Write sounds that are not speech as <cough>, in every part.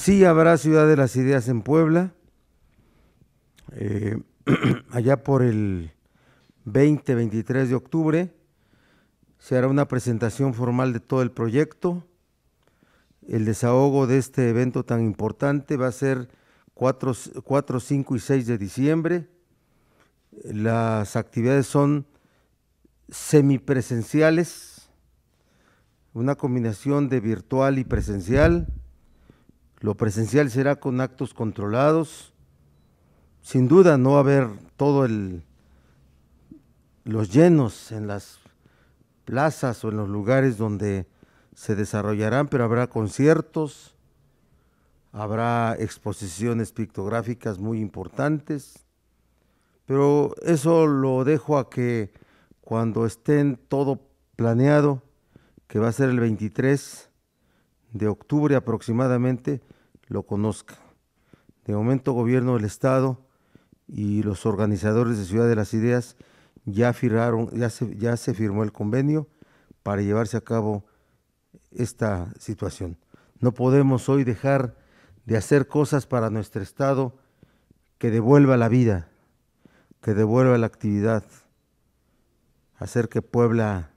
Sí habrá Ciudad de las Ideas en Puebla, eh, <clears throat> allá por el 20-23 de octubre. Se hará una presentación formal de todo el proyecto. El desahogo de este evento tan importante va a ser 4, 4 5 y 6 de diciembre. Las actividades son semipresenciales, una combinación de virtual y presencial. Lo presencial será con actos controlados. Sin duda no va a haber todo los llenos en las plazas o en los lugares donde se desarrollarán, pero habrá conciertos, habrá exposiciones pictográficas muy importantes, pero eso lo dejo a que cuando estén todo planeado, que va a ser el 23, de octubre aproximadamente lo conozca. De momento, gobierno del Estado y los organizadores de Ciudad de las Ideas ya, firmaron, ya, se, ya se firmó el convenio para llevarse a cabo esta situación. No podemos hoy dejar de hacer cosas para nuestro Estado que devuelva la vida, que devuelva la actividad, hacer que Puebla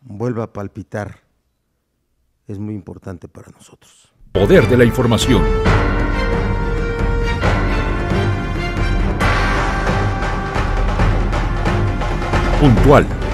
vuelva a palpitar es muy importante para nosotros. Poder de la información. Puntual